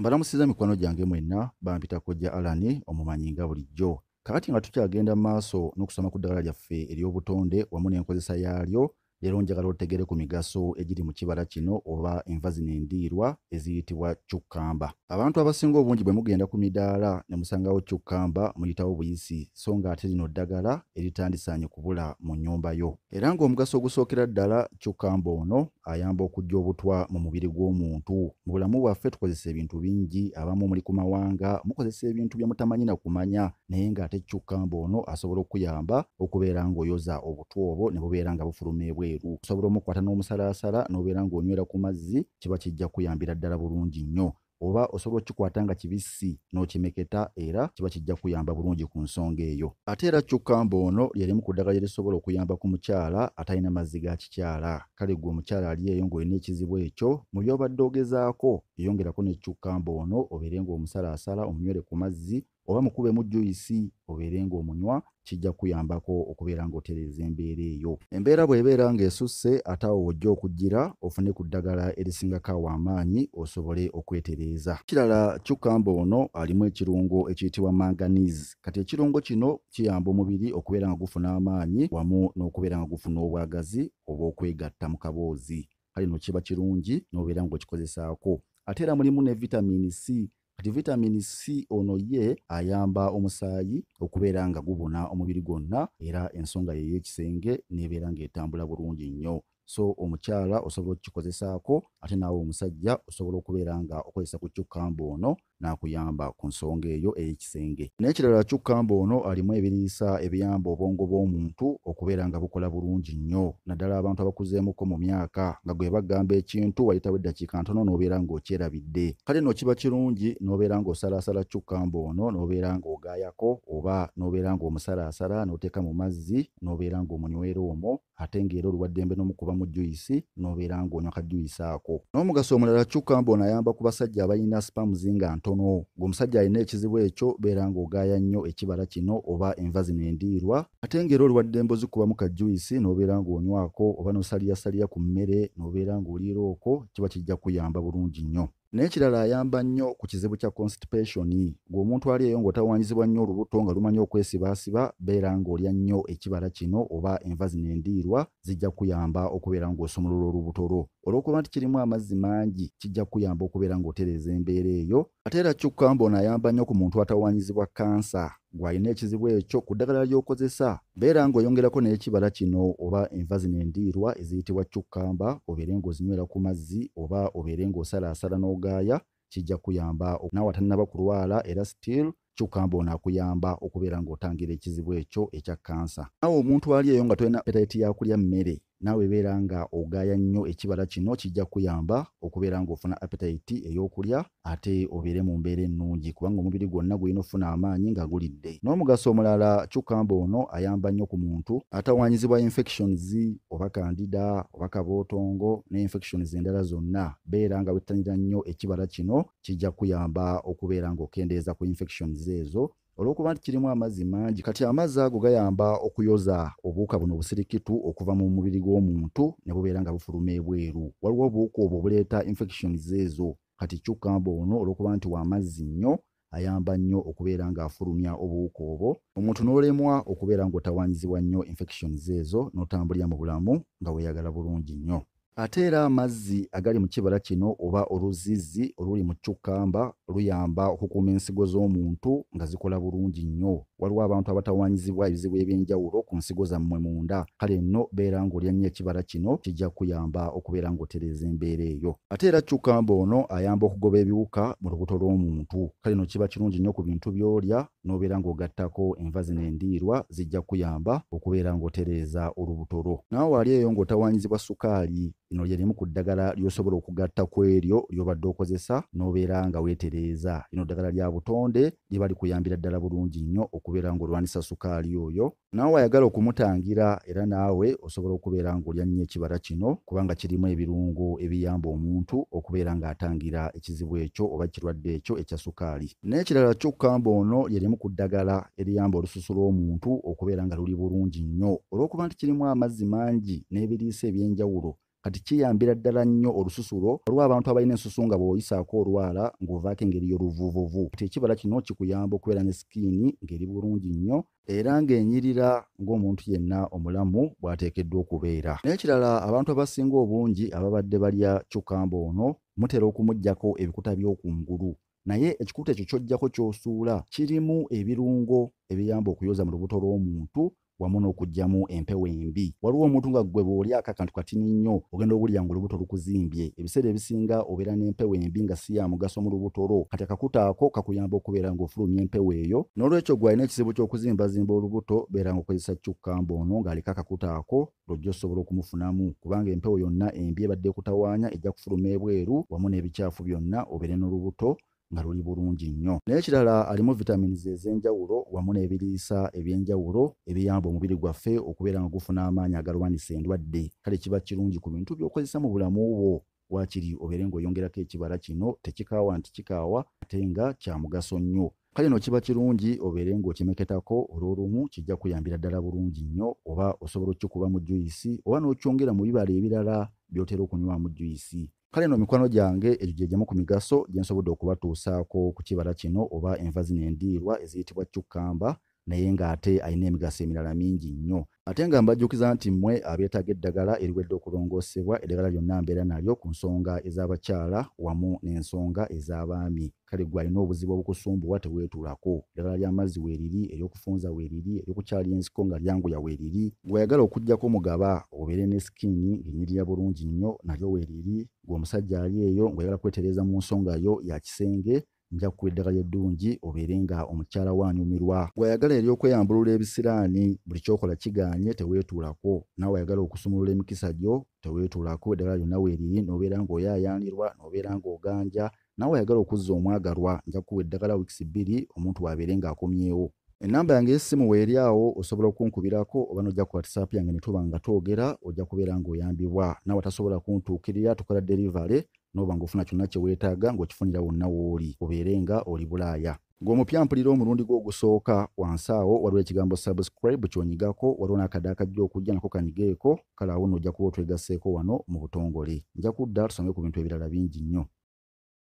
mbalamusiza mikwano gyange mwenna bampita kojja alani omumanyinga bulijjo kakati nga tukyagenda maaso n'okusoma ku ddagala lyaffe ery'obutonde wamu n'enkozesa yaalyo leero njagala otegere ku migaso egiri mu kibala kino oba enva zino endiirwa eziyitibwa cyukamba abantu abasinga obungi bwe mugenda ku midaala ne musangawo cyukamba muyitawo buyisi so ng'ate lino ddagala eritandisanye kubula mu nnyumba yo era ng'omugaso ogusookera ddala cyukamba ono ayamba okujja obutwa mu mubiri gw'omuntu mu bulamu bwaffe tukozesa ebintu bingi abamu omuli ku mawanga mukozesa ebintu bye mutamanyi na kumanya naye ng'ate cyukamba ono asobola okuyamba okubeera ng'oyoza obutwa obwo ne bubeera nga bufulumeebwa bweru osobola omukwata n'omusalaasala n'obeera ng'onywera ku mazzi kiba kijja kuyambira ddala bulungi nnyo oba osobola okukikwata nga kibisi n'okimeketa era kiba kijja kuyamba bulungi ku nsonga eyo ate era cyukamba ono lyerimu ku ddagala lyerisobola okuyamba ku mukyala atalina mazzi ga kikyala kale gwe omukyala ali eyo ng'olina ekizibu ekyo mu byobadde ogezaako yeyongerako ne cyukamba ono obeere ng'omusalaasala omunywere ku mazzi oba mukube mu juyisi obeere ngaomunywa kijja kukuyambako okubeera ngaotereeza embeera eyo embeera bw'ebeera ng'esusse ate awo wojja okugira ofune ku ddagala erisingako awaamaanyi osobole okwetereeza kirala kyukamba ono alimu ekirungo ekiyitibwa manganiz kati ekirungo kino kiyamba omubiri okubeera nga gufuna amaanyi wamu n'okubeera nga gufuna obwagazi oba okwegatta mu kaboozi kale no kiba kirungi n'obeera ngaokikozesaako ate era mulimu ne vitamini c nti vitamini c ono ye ayamba omusaayi okubeera nga gubuna omubiri gwonna era ensonga yeyekisenge nebeera ngaetambula bulungi nnyo so omukyala osobola okukikozesaako ate naawe omusajja osobola okubeera nga okozesa ku cyukamba ono n'akuyamba ku nsonga eyo ey'ekisenge n'ekirala kyukkamba ono alimu ebiriisa ebiyamba obwongo bw'omuntu okubeera nga bukola bulungi nnyo naddala abantu abakuzeemuko mu myaka nga gwe bagamba ekintu wayitawo eddakiika ntono n'obeera ng'okyerabidde kale nookiba kirungi n'obeera ng'osalaasala kyukkamba ono n'obeera ng'ogaayako oba n'obeera ng'omusalaasala n'oteeka mu mazzi n'obeera ng'omunywera omwo ate ng'era oluwaddembe n'omukuba mu juyisi n'obeera ng'onywa kajuyisi ako n'omugaso omulala kyukkamba ono ayamba ku basajja abalina sipamuzinga nto katono ng'omusajja alina ekizibu ekyo beera ng'ogaaya nnyo ekibala kino oba enva zino endiirwa ate ngaera oli wadde embozi kubamu ka juyisi n'obeera ng'onywako oba n'osaliyasaliya ku mmere n'obeera ng'oliira okwo kiba kijja kuyamba bulungi nnyo N'ekirala ayamba nnyo ku kizibu kya constipation ng'omuntu ali eyo ng'otawaanyizibwa nnyo olubuto nga lumanya okwesibaasiba beera ng'olya nnyo ekibala kino oba enva zino endiirwa zijja kuyamba okubeera ng'osumulula olubuto lwo olw'okuba nti kirimu amazzi mangi kijja kuyamba okubeera ng'otereeza embeera eyo ate era kyukambona ayamba nnyo ku muntu atawaanyizibwa kansa gwalina ekizibu ekyo ku ddagala ly'okozesa beera ng'oyongerako n'ekibala kino oba enva zino endiirwa eziyitibwa cukamba obeere ng'ozinywera ku mazzi oba obeere ng'osalaasala n'ogaaya kijja kuyamba naawe atalinaba ku lwala era still cukamba ono akuyamba okubeera ng'otangira ekizibu ekyo ekya kansa naawe omuntu ali eyo nga tolina petaiti yakulya mmere naawe beera nga ogaya nnyo ekibala kino kijja kuyamba okubeera ng'ofuna appetite ey'okulya ate obeere mu mbeera ennungi kubanga omubiri gwonna gulina ofuna amaanyi nga gulidde n'omugaso omulala kyukamba ono ayamba nnyo ku muntu atawanyizibwa infections oba kandida oba kabootongo ne infections endala zonna beera nga wettanira nnyo ekibala kino kijja kuyamba okubeera ng'okendeeza ku infections ezo olwokuba nti kirimu amazzi mangi kati amazzi ago gayamba okuyoza obuwuka buno obusirikitu okuva mu mubiri gw'omuntu ne bubeera nga bufuluma ebweru waliwo obuwuka obwo obuleeta infections ezo kati kyokkamba ono olwokuba nti wamazzi nnyo ayamba nnyo okubeera ng'afulumya obuwuka obwo omuntu n'olemwa okubeera ng'otawanyizibwa nnyo infections ezo n'otambulira mu bulamu nga weeyagala bulungi nnyo ate era amazzi agali mu kibala kino oba oluzizi oluli mu kyukamba luyamba okukuuma ensigo z'omuntu nga zikola bulungi nnyo waliwo abantu abatawanyizibwa ebizibu ebyenjawulo ku nsigo zammwe munda kale nno beera ng'olya nnyo ekibala kino kijja kukuyamba okubeera ng'otereeza embeera eyo ate era kyukamba ono ayamba okugoba ebiwuka mu lubuto lw'omuntu kale no kiba kirungi nnyo ku bintu by'olya n'obeera ng'ogattako enva zino endiirwa zijja kukuyamba okubeera ng'otereeza olubuto lwo naawe ali eyo ng'otawanyizibwa sukaali ino lye limu ku ddagala ly'osobola okugatta ku eryo ly'obadde okozesa n'obeera nga weetereeza bategeereza lino ddagala lya butonde lye kuyambira ddala bulungi nnyo okubeera ng'olwanisa sukaali oyo naawe ayagala okumutangira era naawe osobola okubeera ng'olya nnyo ekibala kino kubanga kirimu ebirungo ebiyamba omuntu okubeera ng'atangira ekizibu ekyo oba kirwadde ekyo ekya sukaali n'ekirala ky'okukamba ono lye limu ku ddagala eriyamba olususu lw'omuntu okubeera nga luli bulungi nnyo olw'okuba nti kirimu amazzi mangi n'ebiriisa eby'enjawulo kati kiyambira ddala nnyo olususulo olwa abantu abalina ensusu nga bw'oyisaako olwala ng'ovaako engeri y'oluvuvuvu ti ekibala kino kikuyamba okubeera ne sikiini ngeri bulungi nnyo era ng'enyirira ng'omuntu yenna omulamu bw'ateekeddwa okubeera n'ekirala abantu abasinga obungi ababadde balya cukamba ono mutera okumuggyako ebikuta by'okungulu naye ekikuta ekyo ky'oggyako ky'osuula kirimu ebirungo ebiyamba okuyoza mu lubuto lw'omuntu wamu n'okugyamu empewo embi waliwo omuntu nga ggwe bw'oli akakantu katini nnyo ogenda obulira nga olubuto lukuzimbye ebiseera ebisinga obeera n'empewo embi nga si ya mugaso mu lubuto lwo kati akakuta ako kakuyamba okubeera ng'ofulumya empewo eyo n'olwekyo gwe alina ekizibu ky'okuzimbazimba olubuto beera ng'okozesa kyukkamba ono ng'aleka akakuta ako lwojja osobola okumufunamu kubanga empewo yonna embi ebadde ekutawaanya ejja kufuluma ebweru wamu n'ebikyafu byonna obeere n'olubuto nga luli bulungi nnyo nayekirala alimu vitaminis ez'enjawulo wamu n'ebiriisa ebyenjawulo ebiyamba omubiri gwaffe okubeera nga gufuna amaanyi agalwanisa endwadde kale kiba kirungi ku bintu by'okozesa mu bulamu bwo waakiri obeere ng'oyongerako ekibala kino tekikaawa nti kikaawa ate nga kya mugaso nnyo kale no kiba kirungi obeere ng'okimeketako olw'olumu kijja kuyambira ddala bulungi nnyo oba osobola okkikuba mu juyisi oba n'okyongera mu bibala ebirala by'otera okunywamu juyisi kale no mikwano gyange egyo gye ku migaso gye okubatuusaako ku kibala kino oba enva zino endiirwa eziyitibwa cukkamba naye ng'ate alina emigaso emirala mingi nnyo ate nga mbajjukiza nti mmwe abeetaaga eddagala eriwedde okulongoosebwa eddagala lyonna mbeera nalyo ku nsonga ez'abakyala wamu n'ensonga ez'abaami kale gwe alina obuzibu obukusumbuwa teweetuulako eddagala ly'amazzi weeriri eryokufunza weeriri eryokukyala ensiko nga lyanguya weeriri gweyagala okugyako omugaba obeere ne sikiini ng'enyirira bulungi nnyo nalyo weeriri gwe omusajja ali eyo ngweyagala kwetereeza mu nsonga yo yakisenge nja kukubiddagala eddungi obeere nga omukyala wanyumirwa weyagala ery'okweyambulula ebisiraani buli kyokola kigaanye teweetuulako naawe wayagala okusumulula emikisa gyo teweetuulako eddagala lyonna weeriri n'obeera ng'oyaayaanirwa n'obeera ng'oganja naawe wayagala okuzza omwagalwa nja kukuwa eddagala wiikisi bbiri omuntu waabeere ng'akomyewo enamba yange y'essimu weeri awo osobola okunkubirako oba nojja ku whatsapp yange ne tuba nga twogera ojja kubeera ng'oyambibwa naawe atasobola kuntuukirira tukola delivery noba ngaofuna kyonna kyeweetaaga ngaokifunira wonna w'oli obeere nga oli bulaaya ng'omupya mpulira omulundi gw'ogusooka wansi awo waliwo ekigambo subscribe ky'onyigako waliwo n'akadaaka jja okujja nako kanyiga eko kale awo nno ojja kuba otwegaseeko wano mu butongole nja kudda tusome ku bintu ebirala bingi nnyo